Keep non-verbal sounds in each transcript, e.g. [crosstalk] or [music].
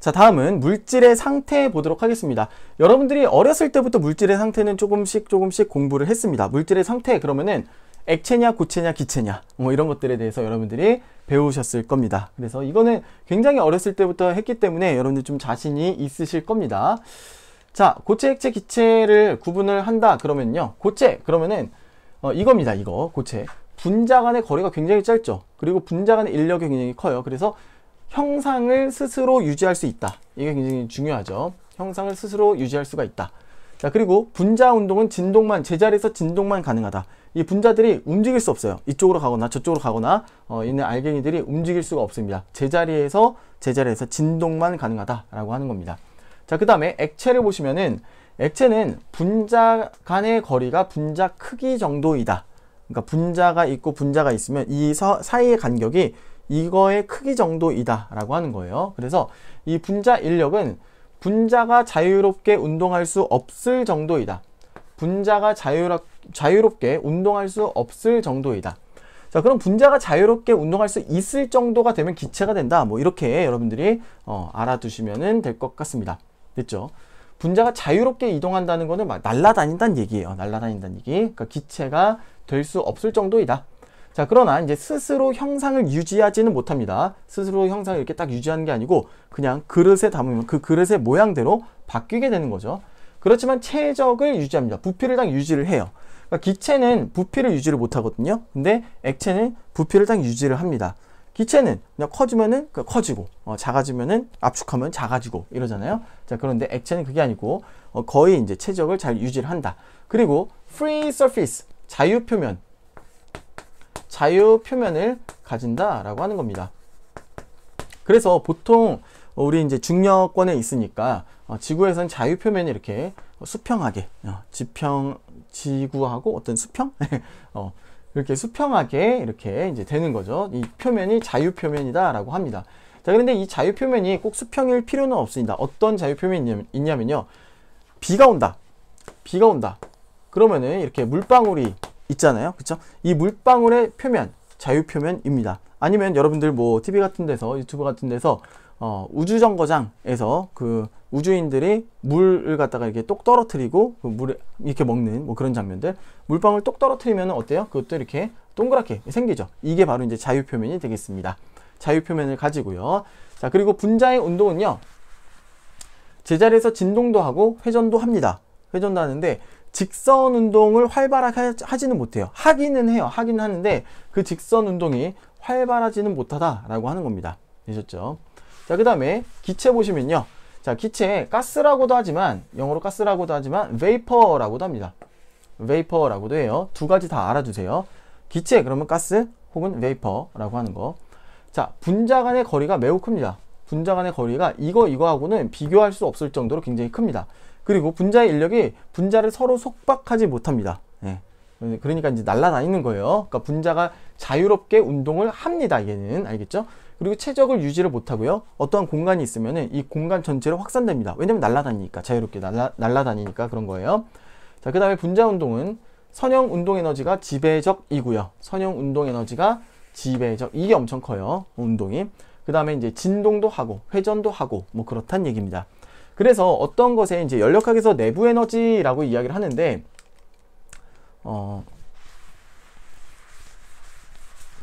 자 다음은 물질의 상태 보도록 하겠습니다 여러분들이 어렸을 때부터 물질의 상태는 조금씩 조금씩 공부를 했습니다 물질의 상태 그러면은 액체냐 고체냐 기체냐 뭐 이런 것들에 대해서 여러분들이 배우셨을 겁니다 그래서 이거는 굉장히 어렸을 때부터 했기 때문에 여러분들 좀 자신이 있으실 겁니다 자 고체 액체 기체를 구분을 한다 그러면요 고체 그러면은 어, 이겁니다 이거 고체 분자 간의 거리가 굉장히 짧죠 그리고 분자 간의 인력이 굉장히 커요 그래서 형상을 스스로 유지할 수 있다. 이게 굉장히 중요하죠. 형상을 스스로 유지할 수가 있다. 자 그리고 분자 운동은 진동만 제자리에서 진동만 가능하다. 이 분자들이 움직일 수 없어요. 이쪽으로 가거나 저쪽으로 가거나 어, 있는 알갱이들이 움직일 수가 없습니다. 제자리에서 제자리에서 진동만 가능하다라고 하는 겁니다. 자그 다음에 액체를 보시면은 액체는 분자 간의 거리가 분자 크기 정도이다. 그러니까 분자가 있고 분자가 있으면 이 사이의 간격이 이거의 크기 정도이다라고 하는 거예요. 그래서 이 분자 인력은 분자가 자유롭게 운동할 수 없을 정도이다. 분자가 자유롭, 자유롭게 운동할 수 없을 정도이다. 자 그럼 분자가 자유롭게 운동할 수 있을 정도가 되면 기체가 된다. 뭐 이렇게 여러분들이 어, 알아두시면 될 것 같습니다. 됐죠? 분자가 자유롭게 이동한다는 거는 막 날라다닌다는 얘기예요. 날라다닌다는 얘기. 그러니까 기체가 될 수 없을 정도이다. 자 그러나 이제 스스로 형상을 유지하지는 못합니다. 스스로 형상을 이렇게 딱 유지하는 게 아니고 그냥 그릇에 담으면 그 그릇의 모양대로 바뀌게 되는 거죠. 그렇지만 체적을 유지합니다. 부피를 딱 유지를 해요. 그러니까 기체는 부피를 유지를 못하거든요. 근데 액체는 부피를 딱 유지를 합니다. 기체는 그냥 커지면은 그 커지고 어, 작아지면은 압축하면 작아지고 이러잖아요. 자 그런데 액체는 그게 아니고 어, 거의 이제 체적을 잘 유지를 한다. 그리고 free surface 자유 표면 자유 표면을 가진다라고 하는 겁니다. 그래서 보통 우리 이제 중력권에 있으니까 어, 지구에선 자유 표면이 이렇게 수평하게 어, 지평 지구하고 어떤 수평 [laughs] 어, 이렇게 수평하게 이렇게 이제 되는 거죠. 이 표면이 자유 표면이다라고 합니다. 자 그런데 이 자유 표면이 꼭 수평일 필요는 없습니다. 어떤 자유 표면이 있냐면요. 비가 온다. 비가 온다. 그러면은 이렇게 물방울이 있잖아요. 그쵸? 이 물방울의 표면, 자유 표면입니다. 아니면 여러분들 뭐 TV 같은 데서, 유튜브 같은 데서 어, 우주정거장에서 그 우주인들이 물을 갖다가 이렇게 똑 떨어뜨리고 그 물을 이렇게 먹는 뭐 그런 장면들 물방울 똑 떨어뜨리면 어때요? 그것도 이렇게 동그랗게 생기죠. 이게 바로 이제 자유 표면이 되겠습니다. 자유 표면을 가지고요. 자 그리고 분자의 운동은요. 제자리에서 진동도 하고 회전도 합니다. 회전도 하는데 직선 운동을 활발하게 하지는 못해요. 하기는 해요. 하기는 하는데 그 직선 운동이 활발하지는 못하다라고 하는 겁니다. 되셨죠? 자, 그 다음에 기체 보시면요. 자, 기체 가스라고도 하지만 영어로 가스라고도 하지만 vapor라고도 합니다. vapor라고도 해요. 두 가지 다 알아두세요. 기체 그러면 가스 혹은 vapor라고 하는 거. 자, 분자 간의 거리가 매우 큽니다. 분자 간의 거리가 이거 이거하고는 비교할 수 없을 정도로 굉장히 큽니다. 그리고 분자의 인력이 분자를 서로 속박하지 못합니다. 예. 그러니까 이제 날라다니는 거예요. 그러니까 분자가 자유롭게 운동을 합니다. 얘는 알겠죠? 그리고 체적을 유지를 못하고요. 어떠한 공간이 있으면 이 공간 전체로 확산됩니다. 왜냐면 날라다니니까 자유롭게 날라, 날라다니니까 그런 거예요. 자, 그 다음에 분자 운동은 선형 운동 에너지가 지배적이고요. 선형 운동 에너지가 지배적 이게 엄청 커요. 운동이. 그 다음에 이제 진동도 하고 회전도 하고 뭐 그렇단 얘기입니다. 그래서 어떤 것에 이제 연력학에서 내부 에너지라고 이야기를 하는데 어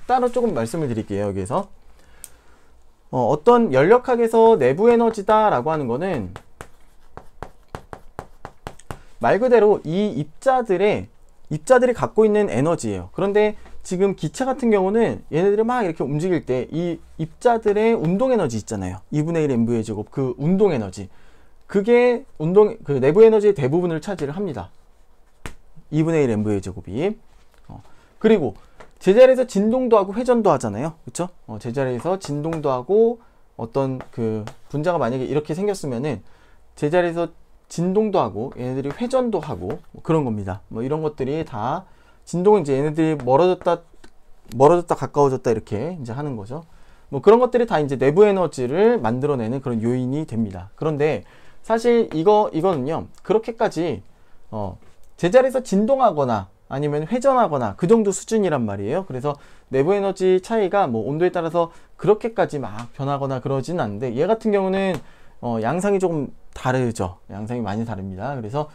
따로 조금 말씀을 드릴게요 여기에서 어, 어떤 연력학에서 내부 에너지다 라고 하는 거는 말 그대로 이 입자들의 입자들이 갖고 있는 에너지예요 그런데 지금 기체 같은 경우는 얘네들이 막 이렇게 움직일 때 이 입자들의 운동 에너지 있잖아요 2분의 1 mv의 제곱 그 운동 에너지 그게 운동 그 내부 에너지의 대부분을 차지를 합니다. 2분의 1 mv의 제곱이. 어, 그리고 제자리에서 진동도 하고 회전도 하잖아요. 그렇죠? 어, 제자리에서 진동도 하고 어떤 그 분자가 만약에 이렇게 생겼으면은 제자리에서 진동도 하고 얘네들이 회전도 하고 뭐 그런 겁니다. 뭐 이런 것들이 다 진동은 이제 얘네들이 멀어졌다 멀어졌다 가까워졌다 이렇게 이제 하는 거죠. 뭐 그런 것들이 다 이제 내부 에너지를 만들어내는 그런 요인이 됩니다. 그런데 사실 이거 이거는요 그렇게까지 어, 제자리에서 진동하거나 아니면 회전하거나 그 정도 수준이란 말이에요 그래서 내부 에너지 차이가 뭐 온도에 따라서 그렇게까지 막 변하거나 그러진 않는데 얘 같은 경우는 어, 양상이 조금 다르죠 양상이 많이 다릅니다 그래서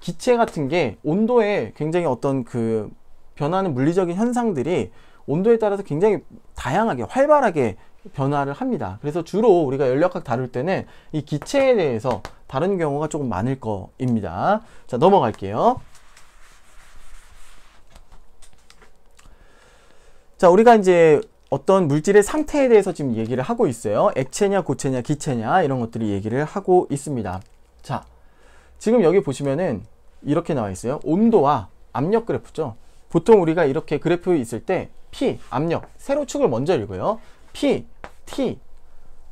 기체 같은 게 온도에 굉장히 어떤 그 변하는 물리적인 현상들이 온도에 따라서 굉장히 다양하게 활발하게 변화를 합니다. 그래서 주로 우리가 연력학 다룰 때는 이 기체에 대해서 다른 경우가 조금 많을 거입니다. 자, 넘어갈게요. 자, 우리가 이제 어떤 물질의 상태에 대해서 지금 얘기를 하고 있어요. 액체냐, 고체냐, 기체냐 이런 것들이 얘기를 하고 있습니다. 자, 지금 여기 보시면은 이렇게 나와 있어요. 온도와 압력 그래프죠. 보통 우리가 이렇게 그래프 있을 때 P, 압력, 세로축을 먼저 읽어요. P, T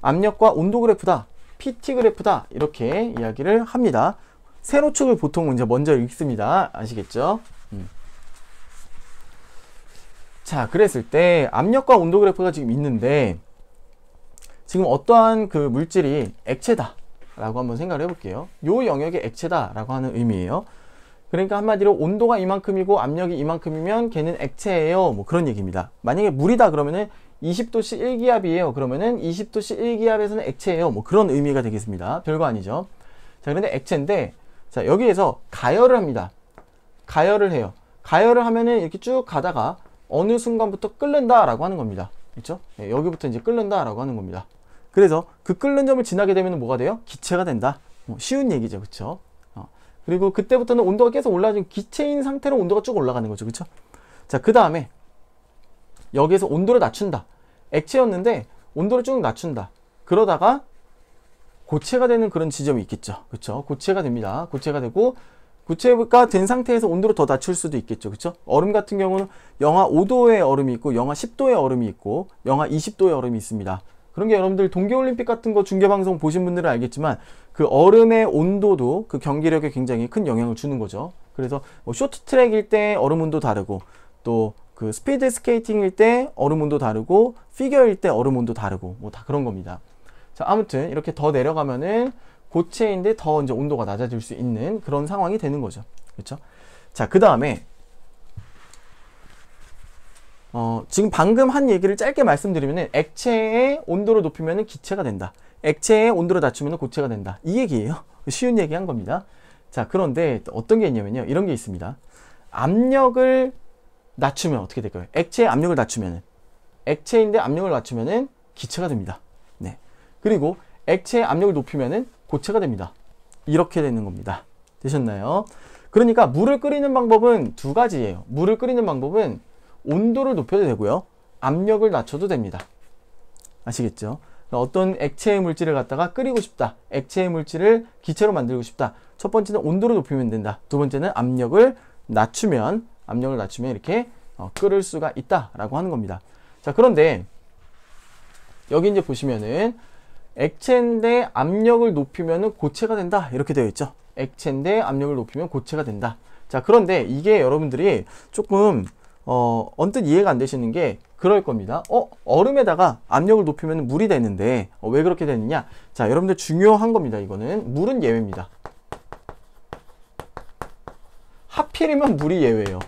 압력과 온도 그래프다. PT 그래프다. 이렇게 이야기를 합니다. 세로축을 보통 이제 먼저 읽습니다. 아시겠죠? 음. 자, 그랬을 때 압력과 온도 그래프가 지금 있는데 지금 어떠한 그 물질이 액체다 라고 한번 생각을 해볼게요. 요영역의 액체다 라고 하는 의미예요. 그러니까 한마디로 온도가 이만큼이고 압력이 이만큼이면 걔는 액체예요. 뭐 그런 얘기입니다. 만약에 물이다 그러면은 20도씨 1기압이에요. 그러면은 20도씨 1기압에서는 액체예요. 뭐 그런 의미가 되겠습니다. 별거 아니죠. 자, 그런데 액체인데 자, 여기에서 가열을 합니다. 가열을 해요. 가열을 하면은 이렇게 쭉 가다가 어느 순간부터 끓는다라고 하는 겁니다. 그렇죠? 네, 여기부터 이제 끓는다라고 하는 겁니다. 그래서 그 끓는 점을 지나게 되면 뭐가 돼요? 기체가 된다. 뭐 쉬운 얘기죠. 그렇죠? 그리고 그때부터는 온도가 계속 올라가지 기체인 상태로 온도가 쭉 올라가는 거죠. 그렇죠? 자, 그 다음에 여기에서 온도를 낮춘다. 액체였는데 온도를 쭉 낮춘다. 그러다가 고체가 되는 그런 지점이 있겠죠. 그렇죠? 고체가 됩니다. 고체가 되고 고체가 된 상태에서 온도를 더 낮출 수도 있겠죠. 그렇죠? 얼음 같은 경우는 영하 5도의 얼음이 있고 영하 10도의 얼음이 있고 영하 20도의 얼음이 있습니다. 그런 게 여러분들 동계올림픽 같은 거 중계방송 보신 분들은 알겠지만 그 얼음의 온도도 그 경기력에 굉장히 큰 영향을 주는 거죠. 그래서 뭐 쇼트트랙일 때 얼음 온도 다르고 또그 스피드 스케이팅일 때 얼음 온도 다르고 피겨일 때 얼음 온도 다르고 뭐 다 그런 겁니다. 자, 아무튼 이렇게 더 내려가면은 고체인데 더 이제 온도가 낮아질 수 있는 그런 상황이 되는 거죠. 그렇죠? 자, 그다음에 어, 지금 방금 한 얘기를 짧게 말씀드리면은 액체의 온도를 높이면은 기체가 된다. 액체의 온도를 낮추면은 고체가 된다. 이 얘기예요. [laughs] 쉬운 얘기 한 겁니다. 자, 그런데 어떤 게 있냐면요. 이런 게 있습니다. 압력을 낮추면 어떻게 될까요? 액체의 압력을 낮추면은 액체인데 압력을 낮추면은 기체가 됩니다. 네. 그리고 액체의 압력을 높이면은 고체가 됩니다. 이렇게 되는 겁니다. 되셨나요? 그러니까 물을 끓이는 방법은 두 가지예요. 물을 끓이는 방법은 온도를 높여도 되고요. 압력을 낮춰도 됩니다. 아시겠죠? 그러니까 어떤 액체의 물질을 갖다가 끓이고 싶다. 액체의 물질을 기체로 만들고 싶다. 첫 번째는 온도를 높이면 된다. 두 번째는 압력을 낮추면 압력을 낮추면 이렇게 어, 끓을 수가 있다라고 하는 겁니다. 자, 그런데 여기 이제 보시면은 액체인데 압력을 높이면은 고체가 된다. 이렇게 되어 있죠. 액체인데 압력을 높이면 고체가 된다. 자, 그런데 이게 여러분들이 조금 어, 언뜻 이해가 안 되시는 게 그럴 겁니다. 어, 얼음에다가 압력을 높이면 물이 되는데 어, 왜 그렇게 되느냐? 자, 여러분들 중요한 겁니다. 이거는 물은 예외입니다. 하필이면 물이 예외예요.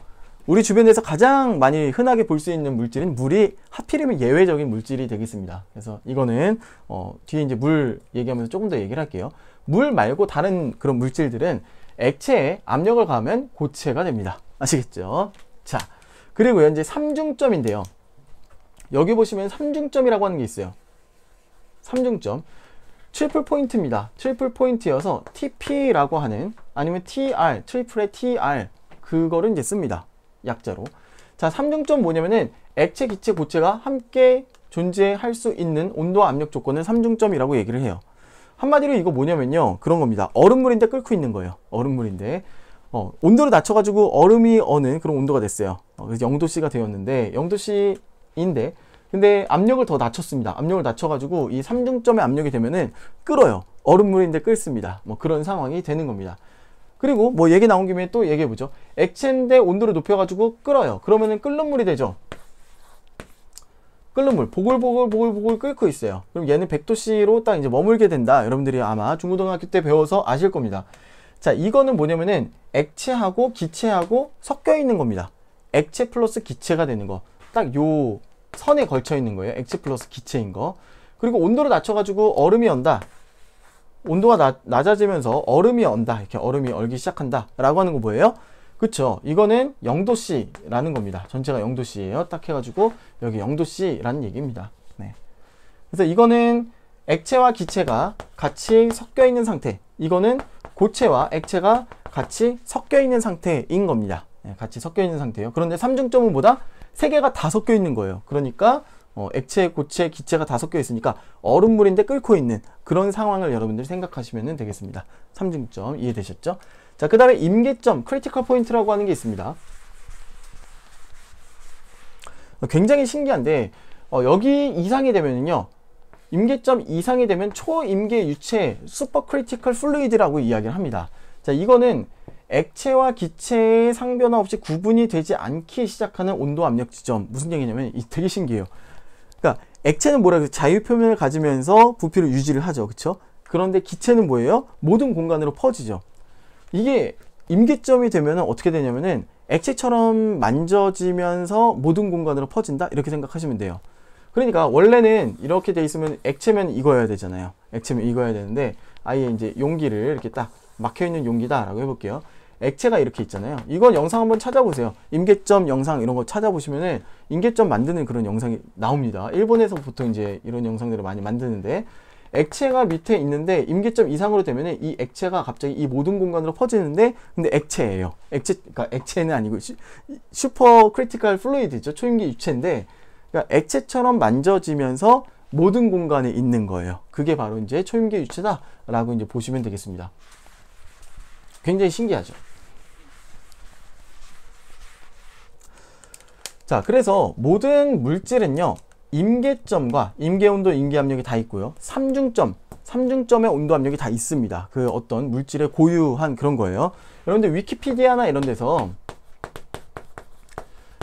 우리 주변에서 가장 많이 흔하게 볼 수 있는 물질은 물이 하필이면 예외적인 물질이 되겠습니다. 그래서 이거는 어, 뒤에 이제 물 얘기하면서 조금 더 얘기를 할게요. 물 말고 다른 그런 물질들은 액체에 압력을 가하면 고체가 됩니다. 아시겠죠? 자, 그리고요. 이제 삼중점인데요. 여기 보시면 삼중점이라고 하는 게 있어요. 삼중점. 트리플 포인트입니다. 트리플 포인트여서 TP라고 하는 아니면 TR, 트리플의 TR 그거를 이제 씁니다. 약자로. 자, 3중점 뭐냐면은 액체, 기체, 고체가 함께 존재할 수 있는 온도와 압력 조건을 3중점이라고 얘기를 해요. 한마디로 이거 뭐냐면요. 그런 겁니다. 얼음물인데 끓고 있는 거예요. 얼음물인데. 어, 온도를 낮춰가지고 얼음이 어는 그런 온도가 됐어요. 어, 그래서 0도씨가 되었는데, 0도씨인데, 근데 압력을 더 낮췄습니다. 압력을 낮춰가지고 이3중점의 압력이 되면은 끓어요. 얼음물인데 끓습니다. 뭐 그런 상황이 되는 겁니다. 그리고 뭐 얘기 나온 김에 또 얘기해 보죠. 액체인데 온도를 높여가지고 끓어요. 그러면은 끓는 물이 되죠. 끓는 물 보글보글 보글보글 끓고 있어요. 그럼 얘는 100도씨로 딱 이제 머물게 된다. 여러분들이 아마 중고등학교 때 배워서 아실 겁니다. 자 이거는 뭐냐면은 액체하고 기체하고 섞여 있는 겁니다. 액체 플러스 기체가 되는 거. 딱 요 선에 걸쳐 있는 거예요. 액체 플러스 기체인 거. 그리고 온도를 낮춰가지고 얼음이 온다. 온도가 나, 낮아지면서 얼음이 언다 이렇게 얼음이 얼기 시작한다 라고 하는 거 뭐예요? 그쵸 이거는 0도씨라는 겁니다 전체가 0도씨예요 딱 해가지고 여기 0도씨라는 얘기입니다 네. 그래서 이거는 액체와 기체가 같이 섞여 있는 상태 이거는 고체와 액체가 같이 섞여 있는 상태인 겁니다 네, 같이 섞여 있는 상태예요 그런데 3중점은 뭐다? 세 개가 다 섞여 있는 거예요 그러니까 어, 액체, 고체, 기체가 다 섞여 있으니까 얼음물인데 끓고 있는 그런 상황을 여러분들이 생각하시면 되겠습니다. 3중점 이해되셨죠? 자, 그 다음에 임계점, 크리티컬 포인트라고 하는 게 있습니다. 어, 굉장히 신기한데 어, 여기 이상이 되면요 임계점 이상이 되면 초임계 유체 슈퍼크리티컬 플루이드라고 이야기를 합니다. 자, 이거는 액체와 기체의 상변화 없이 구분이 되지 않기 시작하는 온도 압력 지점 무슨 얘기냐면 이 되게 신기해요 그러니까 액체는 뭐라 그래 자유 표면을 가지면서 부피를 유지를 하죠. 그렇죠? 그런데 기체는 뭐예요? 모든 공간으로 퍼지죠. 이게 임계점이 되면 어떻게 되냐면은 액체처럼 만져지면서 모든 공간으로 퍼진다 이렇게 생각하시면 돼요. 그러니까 원래는 이렇게 돼 있으면 액체면 이거여야 되잖아요. 액체면 이거여야 되는데 아예 이제 용기를 이렇게 딱 막혀 있는 용기다라고 해볼게요. 액체가 이렇게 있잖아요. 이건 영상 한번 찾아보세요. 임계점 영상 이런 거 찾아보시면은 임계점 만드는 그런 영상이 나옵니다. 일본에서 보통 이제 이런 영상들을 많이 만드는데 액체가 밑에 있는데 임계점 이상으로 되면이 액체가 갑자기 이 모든 공간으로 퍼지는데 근데 액체예요. 액체 그러니까 액체는 아니고 슈퍼 크리티컬 플루이드죠. 초임기 유체인데 그러니까 액체처럼 만져지면서 모든 공간에 있는 거예요. 그게 바로 이제 초임기 유체다라고 이제 보시면 되겠습니다. 굉장히 신기하죠. 자, 그래서 모든 물질은요. 임계점과 임계온도, 임계압력이 다 있고요. 삼중점, 삼중점의 온도 압력이 다 있습니다. 그 어떤 물질의 고유한 그런 거예요. 여러분들 위키피디아나 이런 데서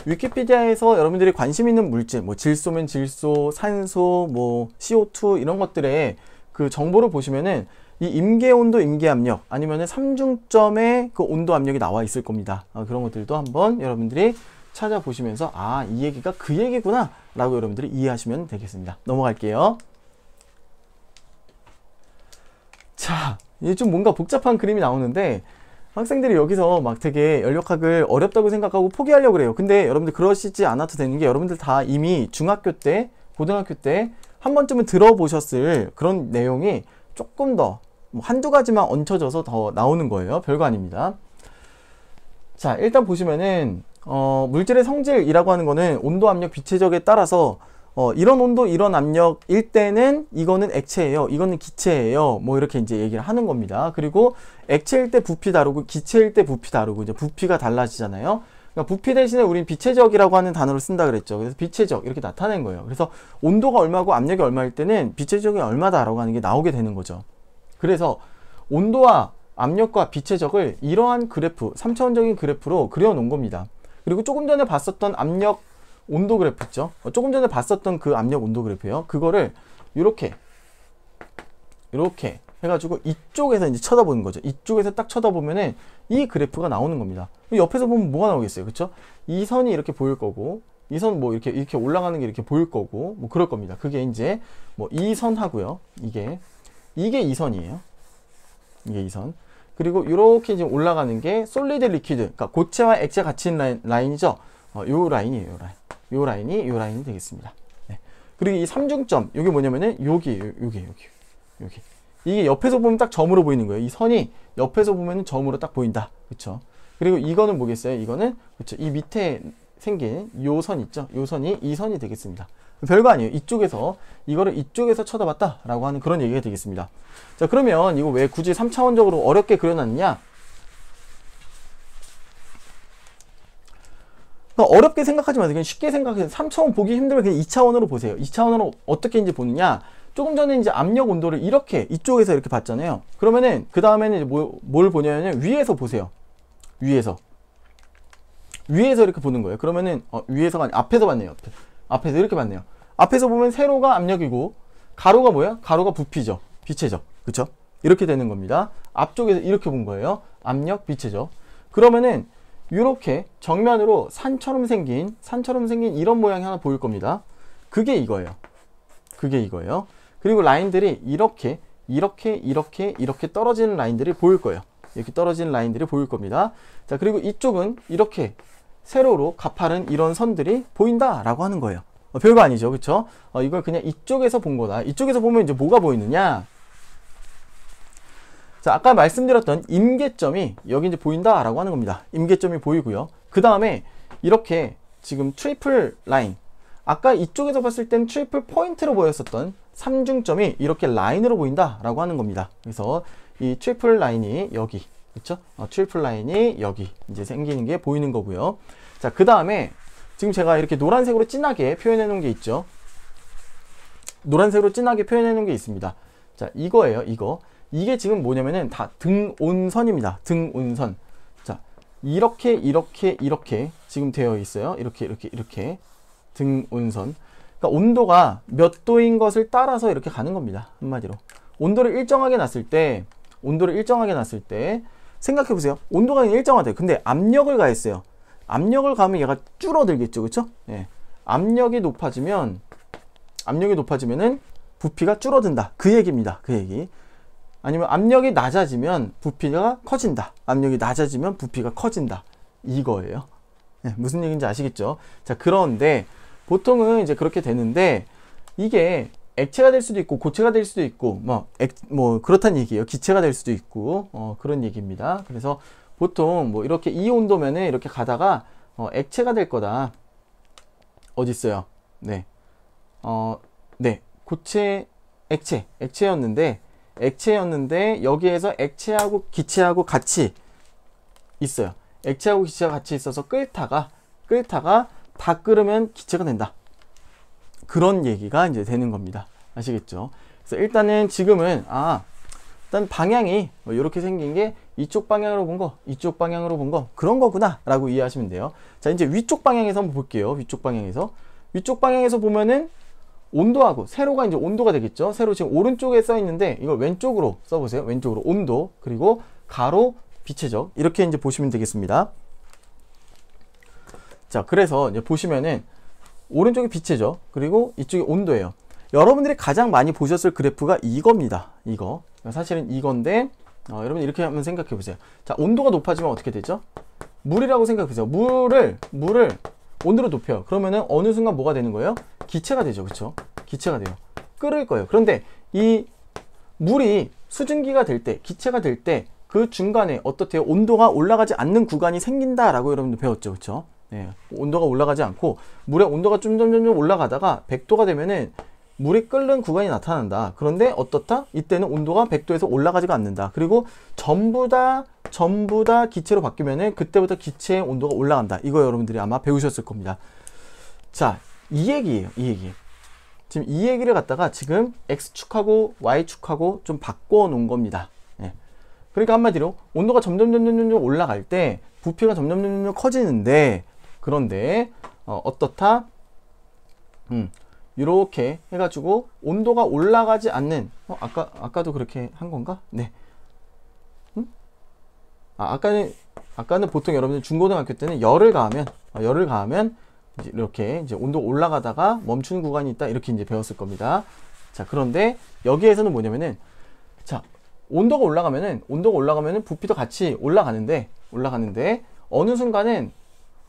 위키피디아에서 여러분들이 관심 있는 물질, 뭐 질소면 질소, 산소, 뭐 CO2 이런 것들의 그 정보를 보시면은 이 임계 온도, 임계 압력 아니면은 삼중점의 그 온도 압력이 나와 있을 겁니다. 아, 그런 것들도 한번 여러분들이 찾아보시면서 아 이 얘기가 그 얘기구나 라고 여러분들이 이해하시면 되겠습니다. 넘어갈게요. 자, 이게 좀 뭔가 복잡한 그림이 나오는데 학생들이 여기서 막 되게 열역학을 어렵다고 생각하고 포기하려고 그래요. 근데 여러분들 그러시지 않아도 되는 게 여러분들 다 이미 중학교 때, 고등학교 때한 번쯤은 들어보셨을 그런 내용이 조금 더 뭐 한두 가지만 얹혀져서 더 나오는 거예요. 별거 아닙니다. 자, 일단 보시면은 어, 물질의 성질이라고 하는 거는 온도, 압력, 비체적에 따라서 어, 이런 온도, 이런 압력일 때는 이거는 액체예요. 이거는 기체예요. 뭐 이렇게 이제 얘기를 하는 겁니다. 그리고 액체일 때 부피 다르고 기체일 때 부피 다르고 이제 부피가 달라지잖아요. 그러니까 부피 대신에 우린 비체적이라고 하는 단어를 쓴다 그랬죠. 그래서 비체적 이렇게 나타낸 거예요. 그래서 온도가 얼마고 압력이 얼마일 때는 비체적이 얼마다라고 하는 게 나오게 되는 거죠. 그래서 온도와 압력과 비체적을 이러한 그래프, 3차원적인 그래프로 그려놓은 겁니다. 그리고 조금 전에 봤었던 압력 온도 그래프 있죠. 어, 조금 전에 봤었던 그 압력 온도 그래프예요. 그거를 이렇게 이렇게 해가지고 이쪽에서 이제 쳐다보는 거죠. 이쪽에서 딱 쳐다보면은 이 그래프가 나오는 겁니다. 옆에서 보면 뭐가 나오겠어요, 그렇죠? 이 선이 이렇게 보일 거고 이 선 뭐 이렇게 이렇게 올라가는 게 이렇게 보일 거고 뭐 그럴 겁니다. 그게 이제 뭐 이 선하고요. 이게 이게 이 선이에요. 이게 이 선. 그리고 이렇게 지금 올라가는 게 솔리드 리퀴드, 그러니까 고체와 액체 같이 있는 라인, 이죠 어, 요 라인이에요, 요 라인. 요 라인이 요 라인이 되겠습니다. 네. 그리고 이 삼중점, 이게 뭐냐면은 여기, 여기, 여기, 여기. 이게 옆에서 보면 딱 점으로 보이는 거예요. 이 선이 옆에서 보면 점으로 딱 보인다. 그렇죠? 그리고 이거는 뭐겠어요? 이거는 그렇죠. 이 밑에 생긴 요 선 있죠? 요 선이 이 선이 되겠습니다. 별거 아니에요. 이쪽에서 이거를 이쪽에서 쳐다봤다라고 하는 그런 얘기가 되겠습니다. 자, 그러면 이거 왜 굳이 3차원적으로 어렵게 그려놨냐? 그러니까 어렵게 생각하지 마세요. 그냥 쉽게 생각해서 3차원 보기 힘들면 그냥 2차원으로 보세요. 2차원으로 어떻게 이제 보느냐? 조금 전에 이제 압력 온도를 이렇게 이쪽에서 이렇게 봤잖아요. 그러면은 그 다음에는 뭐, 뭘 보냐면 위에서 보세요. 위에서 위에서 이렇게 보는 거예요. 그러면은 어, 위에서가 아니 앞에서 봤네요. 앞에. 앞에서 이렇게 봤네요. 앞에서 보면 세로가 압력이고 가로가 뭐야? 가로가 부피죠. 빛의죠그쵸 이렇게 되는 겁니다. 앞쪽에서 이렇게 본 거예요. 압력 빛의죠 그러면은 이렇게 정면으로 산처럼 생긴 산처럼 생긴 이런 모양이 하나 보일 겁니다. 그게 이거예요. 그게 이거예요. 그리고 라인들이 이렇게 이렇게 이렇게 이렇게 떨어지는 라인들이 보일 거예요. 이렇게 떨어지는 라인들이 보일 겁니다. 자 그리고 이쪽은 이렇게 세로로 가파른 이런 선들이 보인다라고 하는 거예요. 어, 별거 아니죠, 그쵸 어, 이걸 그냥 이쪽에서 본 거다. 이쪽에서 보면 이제 뭐가 보이느냐? 자 아까 말씀드렸던 임계점이 여기 이제 보인다라고 하는 겁니다. 임계점이 보이고요. 그 다음에 이렇게 지금 트리플 라인 아까 이쪽에서 봤을 땐 트리플 포인트로 보였었던 삼중점이 이렇게 라인으로 보인다라고 하는 겁니다. 그래서 이 트리플 라인이 여기 그렇 어, 트리플 라인이 여기 이제 생기는 게 보이는 거고요. 자, 그 다음에 지금 제가 이렇게 노란색으로 진하게 표현해 놓은 게 있죠. 노란색으로 진하게 표현해 놓은 게 있습니다. 자, 이거예요, 이거. 이게 지금 뭐냐면은 다 등온선입니다. 등온선. 자, 이렇게, 이렇게, 이렇게 지금 되어 있어요. 이렇게, 이렇게, 이렇게. 등온선. 그러니까 온도가 몇 도인 것을 따라서 이렇게 가는 겁니다. 한마디로. 온도를 일정하게 놨을 때 온도를 일정하게 놨을 때 생각해 보세요. 온도가 일정하대. 근데 압력을 가했어요. 압력을 가면 얘가 줄어들겠죠. 그쵸 예. 압력이 높아지면 압력이 높아지면은 부피가 줄어든다. 그 얘기입니다. 그 얘기. 아니면 압력이 낮아지면 부피가 커진다. 압력이 낮아지면 부피가 커진다. 이거예요. 예, 무슨 얘기인지 아시겠죠? 자, 그런데 보통은 이제 그렇게 되는데 이게 액체가 될 수도 있고 고체가 될 수도 있고 뭐, 액, 뭐그렇다는 얘기예요. 기체가 될 수도 있고 어, 그런 얘기입니다. 그래서 보통 뭐 이렇게 이 온도면은 이렇게 가다가 어, 액체가 될 거다. 어디 있어요? 네, 어, 네, 고체, 액체, 액체였는데 액체였는데 여기에서 액체하고 기체하고 같이 있어요. 액체하고 기체가 같이 있어서 끓다가 끓다가 다 끓으면 기체가 된다. 그런 얘기가 이제 되는 겁니다. 아시겠죠? 그래서 일단은 지금은 아 일단 방향이 뭐 이렇게 생긴 게 이쪽 방향으로 본 거, 이쪽 방향으로 본 거 그런 거구나 라고 이해하시면 돼요. 자 이제 위쪽 방향에서 한번 볼게요. 위쪽 방향에서 위쪽 방향에서 보면은 온도하고 세로가 이제 온도가 되겠죠. 세로 지금 오른쪽에 써 있는데 이걸 왼쪽으로 써보세요. 왼쪽으로 온도 그리고 가로 빛의 적 이렇게 이제 보시면 되겠습니다. 자 그래서 이제 보시면은 오른쪽이 빛이죠 그리고 이쪽이 온도예요 여러분들이 가장 많이 보셨을 그래프가 이겁니다 이거 사실은 이건데 어, 여러분 이렇게 한번 생각해 보세요 자 온도가 높아지면 어떻게 되죠 물이라고 생각해 보세요 물을 물을 온도로 높여 그러면은 어느 순간 뭐가 되는 거예요 기체가 되죠 그렇죠 기체가 돼요 끓을 거예요 그런데 이 물이 수증기가 될 때 기체가 될 때 그 중간에 어떻대요 온도가 올라가지 않는 구간이 생긴다 라고 여러분들 배웠죠 그렇죠 네, 온도가 올라가지 않고 물의 온도가 점점점점 올라가다가 100도가 되면은 물이 끓는 구간이 나타난다. 그런데 어떻다? 이때는 온도가 100도에서 올라가지가 않는다. 그리고 전부 다 전부 다 기체로 바뀌면은 그때부터 기체의 온도가 올라간다. 이거 여러분들이 아마 배우셨을 겁니다. 자, 이 얘기예요. 이 얘기. 지금 이 얘기를 갖다가 지금 x축하고 y축하고 좀 바꿔 놓은 겁니다. 예. 그러니까 한마디로 온도가 점점 점점 점점 올라갈 때 부피가 점점 점점 커지는데 그런데 어, 어떻다? 음, 이렇게 해가지고 온도가 올라가지 않는 어, 아까 아까도 그렇게 한 건가? 네. 음? 아, 아까는 아까는 보통 여러분들 중고등학교 때는 열을 가하면 어, 열을 가하면 이제 이렇게 이제 온도 올라가다가 멈춘 구간이 있다 이렇게 이제 배웠을 겁니다. 자 그런데 여기에서는 뭐냐면은 자 온도가 올라가면은 온도가 올라가면은 부피도 같이 올라가는데 올라가는데 어느 순간은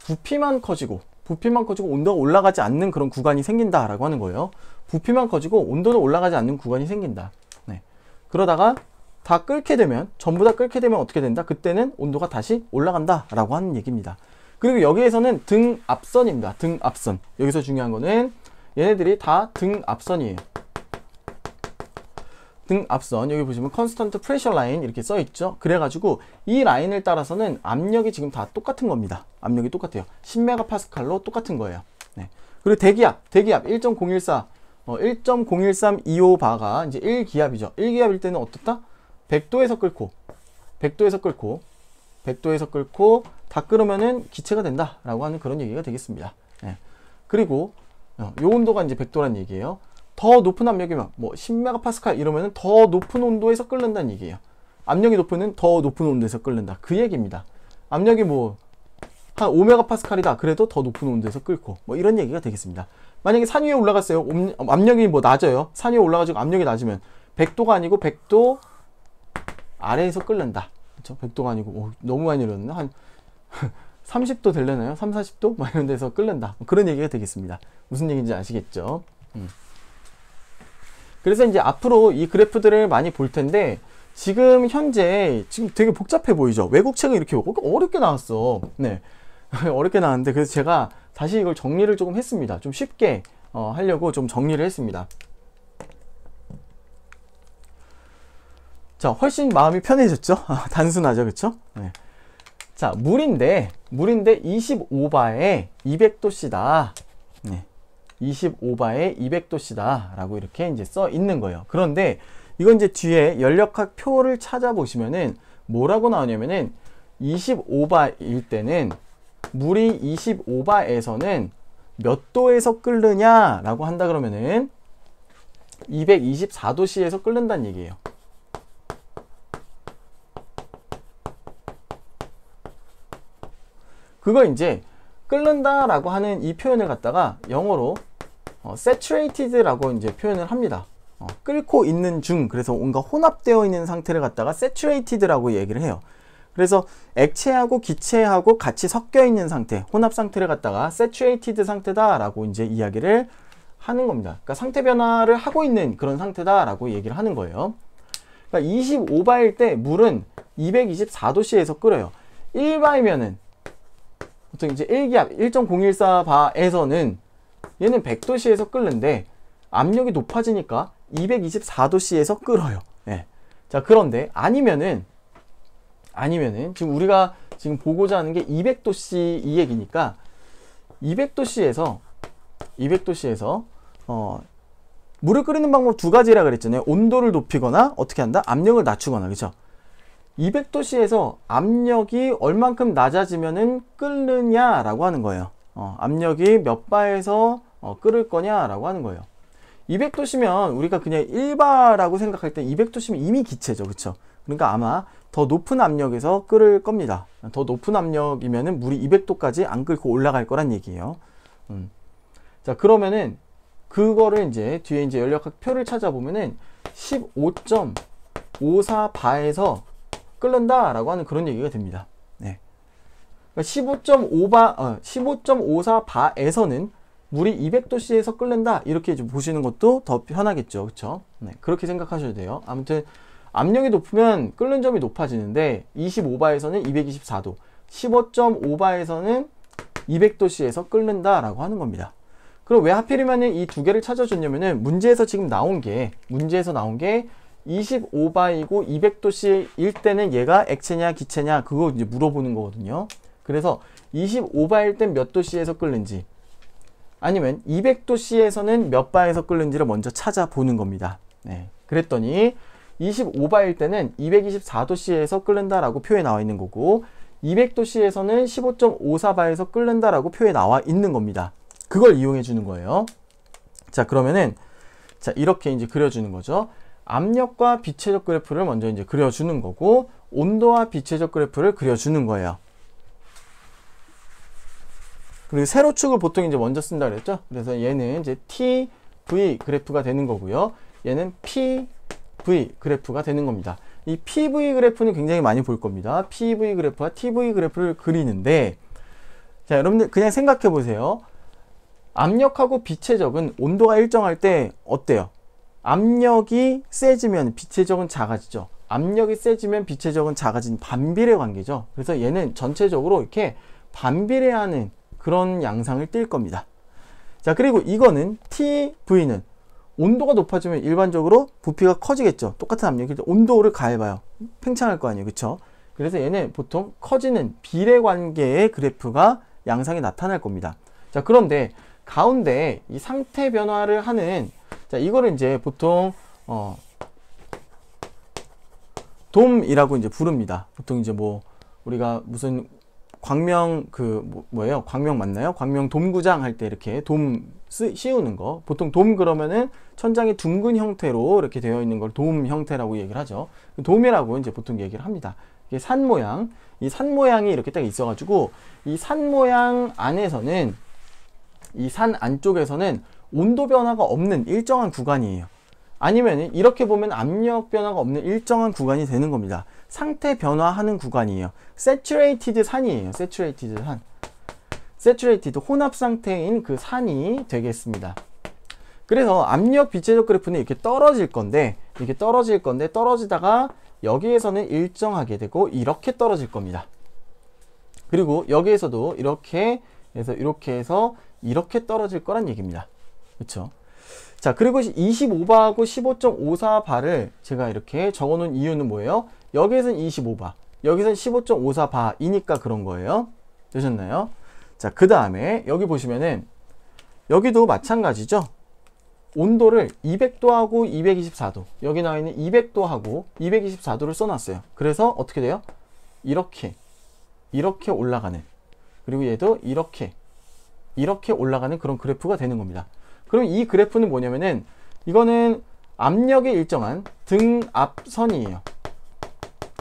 부피만 커지고 부피만 커지고 온도가 올라가지 않는 그런 구간이 생긴다라고 하는 거예요. 부피만 커지고 온도는 올라가지 않는 구간이 생긴다. 네. 그러다가 다 끓게 되면 전부 다 끓게 되면 어떻게 된다? 그때는 온도가 다시 올라간다라고 하는 얘기입니다. 그리고 여기에서는 등앞선입니다등앞선 여기서 중요한 거는 얘네들이 다등앞선이에요 등 앞선 여기 보시면 컨스턴트 프레셔 라인 이렇게 써 있죠 그래가지고 이 라인을 따라서는 압력이 지금 다 똑같은 겁니다 압력이 똑같아요 10메가파스칼로 똑같은 거예요 네. 그리고 대기압 대기압 1.014 어, 1.01325바가 이제 1기압이죠 1기압일 때는 어떻다? 100도에서 끓고 100도에서 끓고 100도에서 끓고 다 끓으면은 기체가 된다 라고 하는 그런 얘기가 되겠습니다 네. 그리고 어, 요 온도가 이제 100도란 얘기예요 더 높은 압력이면 뭐 10메가파스칼 이러면 더 높은 온도에서 끓는다는 얘기예요. 압력이 높으면 더 높은 온도에서 끓는다. 그 얘기입니다. 압력이 뭐 한 5메가파스칼이다. 그래도 더 높은 온도에서 끓고 뭐 이런 얘기가 되겠습니다. 만약에 산 위에 올라갔어요. 압력이 뭐 낮아요. 산 위에 올라가지고 압력이 낮으면 100도가 아니고 100도 아래에서 끓는다. 그렇죠? 100도가 아니고 오, 너무 많이 이러는데 한 30도 [laughs] 될려나요 3, 40도? 막 이런 데서 끓는다. 뭐 그런 얘기가 되겠습니다. 무슨 얘기인지 아시겠죠? 음. 그래서 이제 앞으로 이 그래프들을 많이 볼 텐데 지금 현재 지금 되게 복잡해 보이죠 외국책은 이렇게 어, 어렵게 나왔어 네 [laughs] 어렵게 나왔는데 그래서 제가 다시 이걸 정리를 조금 했습니다 좀 쉽게 어, 하려고 좀 정리를 했습니다 자 훨씬 마음이 편해졌죠 [laughs] 아, 단순하죠 그쵸 네. 자 물인데 물인데 25바에 200도씨다 25바에 200도씨다 라고 이렇게 이제 써 있는 거예요 그런데 이건 이제 뒤에 열력학 표를 찾아보시면은 뭐라고 나오냐면은 25바일 때는 물이 25바에서는 몇 도에서 끓느냐 라고 한다 그러면은 224도씨에서 끓는다는 얘기예요 그거 이제 끓는다 라고 하는 이 표현을 갖다가 영어로 어, saturated라고 이제 표현을 합니다. 어, 끓고 있는 중 그래서 뭔가 혼합되어 있는 상태를 갖다가 saturated라고 얘기를 해요. 그래서 액체하고 기체하고 같이 섞여 있는 상태, 혼합 상태를 갖다가 s a t u r a t e d 상태다라고 이제 이야기를 하는 겁니다. 그러니까 상태 변화를 하고 있는 그런 상태다라고 얘기를 하는 거예요. 그러니까 25바일 때 물은 224도씨에서 끓어요. 1바이면은 보통 이제 1기압 1.014바에서는 얘는 100도씨에서 끓는데 압력이 높아지니까 224도씨에서 끓어요. 예. 자, 그런데 아니면은 아니면은 지금 우리가 지금 보고자 하는 게 200도씨 이 얘기니까 200도씨에서 200도씨에서 어 물을 끓이는 방법 두 가지라 그랬잖아요. 온도를 높이거나 어떻게 한다? 압력을 낮추거나. 그렇죠? 200도씨에서 압력이 얼만큼 낮아지면 끓느냐라고 하는 거예요. 어, 압력이 몇 바에서 어, 끓을 거냐라고 하는 거예요. 200도시면 우리가 그냥 1바라고 생각할 때 200도시면 이미 기체죠. 그렇 그러니까 아마 더 높은 압력에서 끓을 겁니다. 더 높은 압력이면 물이 200도까지 안 끓고 올라갈 거란 얘기예요. 음. 자 그러면은 그거를 이제 뒤에 이제 연력학 표를 찾아보면은 15.54바에서 끓는다 라고 하는 그런 얘기가 됩니다. 15.5바, 그러니까 어, 15.54바에서는 물이 200도씨에서 끓는다 이렇게 보시는 것도 더 편하겠죠 그렇 네, 그렇게 생각하셔도 돼요 아무튼 압력이 높으면 끓는 점이 높아지는데 25바에서는 224도 15.5바에서는 200도씨에서 끓는다 라고 하는 겁니다 그럼 왜 하필이면 이 두 개를 찾아줬냐면은 문제에서 지금 나온 게 문제에서 나온 게 25바이고 200도씨일 때는 얘가 액체냐 기체냐 그거 이제 물어보는 거거든요 그래서 25바일 땐 몇 도씨에서 끓는지 아니면 200도씨에서는 몇 바에서 끓는지를 먼저 찾아보는 겁니다. 네. 그랬더니 25바일 때는 224도씨에서 끓는다라고 표에 나와 있는 거고 200도씨에서는 15.54바에서 끓는다라고 표에 나와 있는 겁니다. 그걸 이용해 주는 거예요. 자 그러면은 자 이렇게 이제 그려주는 거죠. 압력과 비체적 그래프를 먼저 이제 그려주는 거고 온도와 비체적 그래프를 그려주는 거예요. 그리고 세로축을 보통 이제 먼저 쓴다 그랬죠? 그래서 얘는 이제 TV 그래프가 되는 거고요. 얘는 PV 그래프가 되는 겁니다. 이 PV 그래프는 굉장히 많이 볼 겁니다. PV 그래프와 TV 그래프를 그리는데 자, 여러분들 그냥 생각해 보세요. 압력하고 빛의 적은 온도가 일정할 때 어때요? 압력이 세지면 빛의 적은 작아지죠. 압력이 세지면 빛의 적은 작아진 반비례 관계죠. 그래서 얘는 전체적으로 이렇게 반비례하는 그런 양상을 띨 겁니다. 자 그리고 이거는 TV는 온도가 높아지면 일반적으로 부피가 커지겠죠. 똑같은 압력일 온도를 가해봐요. 팽창할 거 아니에요. 그쵸? 그래서 얘는 보통 커지는 비례 관계의 그래프가 양상이 나타날 겁니다. 자 그런데 가운데 이 상태 변화를 하는 자 이거를 이제 보통 어 돔이라고 이제 부릅니다. 보통 이제 뭐 우리가 무슨 광명 그 뭐, 예요 광명 맞나요? 광명 돔구장 할 때 이렇게 돔 쓰, 씌우는 거 보통 돔 그러면은 천장이 둥근 형태로 이렇게 되어 있는 걸 돔 형태라고 얘기를 하죠. 그 돔이라고 이제 보통 얘기를 합니다. 이게 산 모양 이 산 모양이 이렇게 딱 있어가지고 이 산 모양 안에서는 이 산 안쪽에서는 온도 변화가 없는 일정한 구간이에요. 아니면 이렇게 보면 압력 변화가 없는 일정한 구간이 되는 겁니다. 상태 변화하는 구간이에요. 세츄레이티드 산이에요. 세츄레이티드 산. 세츄레이티드 혼합 상태인 그 산이 되겠습니다. 그래서 압력 비제적 그래프는 이렇게 떨어질 건데 이렇게 떨어질 건데 떨어지다가 여기에서는 일정하게 되고 이렇게 떨어질 겁니다. 그리고 여기에서도 이렇게 해서 이렇게 해서 이렇게 떨어질 거란 얘기입니다. 그렇죠? 자 그리고 25바하고 15.54바를 제가 이렇게 적어놓은 이유는 뭐예요? 여기에선 25바 여기선 15.54바이니까 그런 거예요 되셨나요? 자 그 다음에 여기 보시면은 여기도 마찬가지죠 온도를 200도하고 224도 여기 나와 있는 200도하고 224도를 써놨어요 그래서 어떻게 돼요? 이렇게 이렇게 올라가는 그리고 얘도 이렇게 이렇게 올라가는 그런 그래프가 되는 겁니다 그럼 이 그래프는 뭐냐면은 이거는 압력이 일정한 등압선이에요.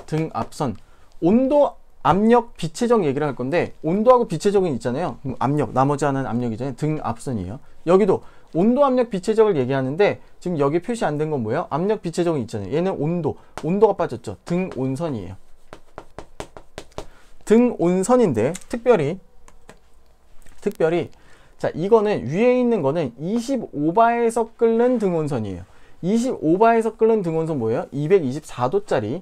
등압선. 온도, 압력, 비체적 얘기를 할 건데 온도하고 비체적은 있잖아요. 압력, 나머지 하나는 압력이잖아요. 등압선이에요. 여기도 온도, 압력, 비체적을 얘기하는데 지금 여기 표시 안 된 건 뭐예요? 압력, 비체적은 있잖아요. 얘는 온도, 온도가 빠졌죠. 등온선이에요. 등온선인데 특별히 특별히 자 이거는 위에 있는 거는 25바에서 끓는 등온선이에요 25바에서 끓는 등온선 뭐예요? 224도짜리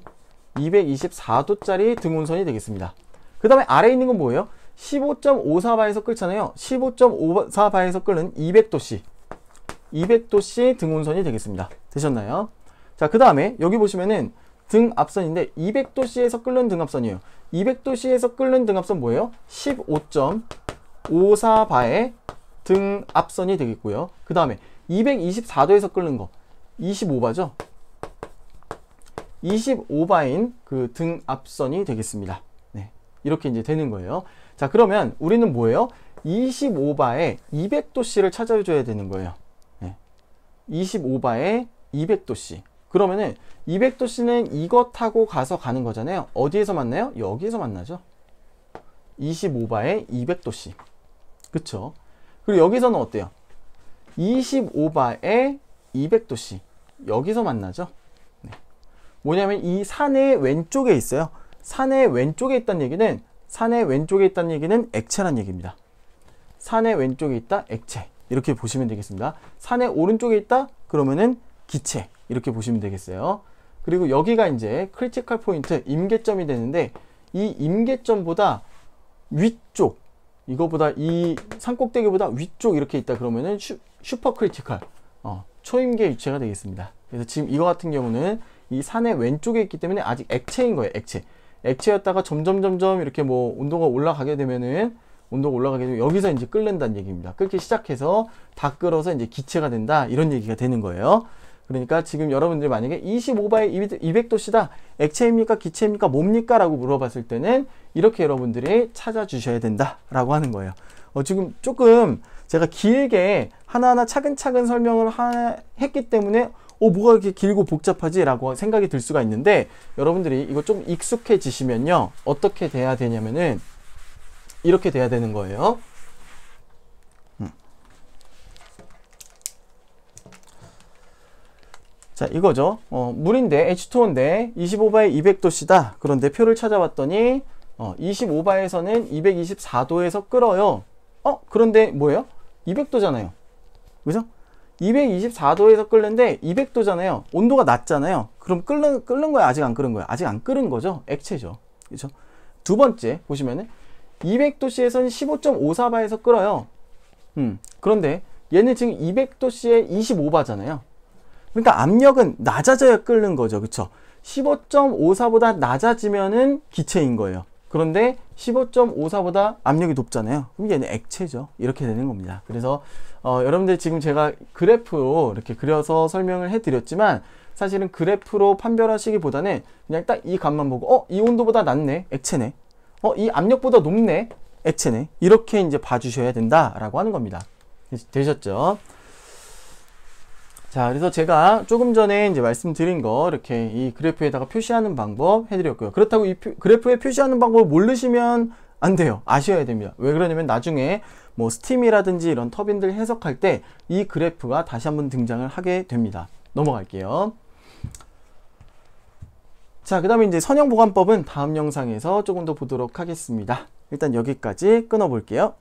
224도짜리 등온선이 되겠습니다 그 다음에 아래 있는 건 뭐예요? 15.54바에서 끓잖아요 15.54바에서 끓는 200도씨 200도씨 등온선이 되겠습니다 되셨나요? 자그 다음에 여기 보시면은 등압선인데 200도씨에서 끓는 등압선이에요 200도씨에서 끓는 등압선 뭐예요? 15. 54바의 등 앞선이 되겠고요. 그 다음에 224도에서 끓는 거 25바죠. 25바인 그 등 앞선이 되겠습니다. 네, 이렇게 이제 되는 거예요. 자 그러면 우리는 뭐예요? 25바에 200도씨를 찾아줘야 되는 거예요. 네. 25바에 200도씨. 그러면은 200도씨는 이것타고 가서 가는 거잖아요. 어디에서 만나요? 여기에서 만나죠. 25바에 200도씨. 그쵸? 그리고 여기서는 어때요? 25바에 200도씨. 여기서 만나죠? 네. 뭐냐면 이 산의 왼쪽에 있어요. 산의 왼쪽에 있다는 얘기는 산의 왼쪽에 있다는 얘기는 액체란 얘기입니다. 산의 왼쪽에 있다 액체 이렇게 보시면 되겠습니다. 산의 오른쪽에 있다 그러면은 기체 이렇게 보시면 되겠어요. 그리고 여기가 이제 크리티컬 포인트 임계점이 되는데 이 임계점보다 위쪽 이거보다 이 산꼭대기보다 위쪽 이렇게 있다 그러면은 슈, 슈퍼크리티컬 어, 초임계 유체가 되겠습니다. 그래서 지금 이거 같은 경우는 이 산의 왼쪽에 있기 때문에 아직 액체인 거예요. 액체. 액체였다가 점점 점점 이렇게 뭐 온도가 올라가게 되면은 온도가 올라가게 되면 여기서 이제 끓는다는 얘기입니다. 끓기 시작해서 다 끓어서 이제 기체가 된다 이런 얘기가 되는 거예요. 그러니까 지금 여러분들이 만약에 25바이 200도씨다 액체입니까 기체입니까 뭡니까 라고 물어봤을 때는 이렇게 여러분들이 찾아주셔야 된다 라고 하는 거예요 어, 지금 조금 제가 길게 하나하나 차근차근 설명을 하, 했기 때문에 어 뭐가 이렇게 길고 복잡하지 라고 생각이 들 수가 있는데 여러분들이 이거 좀 익숙해지시면요 어떻게 돼야 되냐면은 이렇게 돼야 되는 거예요 자 이거죠 어, 물인데 H2O인데 25바에 200도씨다 그런데 표를 찾아봤더니 어, 25바에서는 224도에서 끓어요 어 그런데 뭐예요 200도잖아요 그죠 224도에서 끓는데 200도잖아요 온도가 낮잖아요 그럼 끓는, 끓는 거야 아직 안 끓은 거야 아직 안 끓은 거죠 액체죠 그죠 두 번째 보시면은 200도씨에서는 15.54바에서 끓어요 음 그런데 얘는 지금 200도씨에 25바잖아요 그러니까 압력은 낮아져야 끓는 거죠. 그렇죠? 15.54보다 낮아지면은 기체인 거예요. 그런데 15.54보다 압력이 높잖아요. 그럼 얘는 액체죠. 이렇게 되는 겁니다. 그래서 어, 여러분들 지금 제가 그래프로 이렇게 그려서 설명을 해드렸지만 사실은 그래프로 판별하시기보다는 그냥 딱 이 값만 보고 어? 이 온도보다 낮네. 액체네. 어? 이 압력보다 높네. 액체네. 이렇게 이제 봐주셔야 된다라고 하는 겁니다. 되셨죠? 자 그래서 제가 조금 전에 이제 말씀드린 거 이렇게 이 그래프에다가 표시하는 방법 해드렸고요 그렇다고 이 표, 그래프에 표시하는 방법을 모르시면 안 돼요 아셔야 됩니다 왜 그러냐면 나중에 뭐 스팀이라든지 이런 터빈들 해석할 때 이 그래프가 다시 한번 등장을 하게 됩니다 넘어갈게요 자 그 다음에 이제 선형 보관법은 다음 영상에서 조금 더 보도록 하겠습니다 일단 여기까지 끊어 볼게요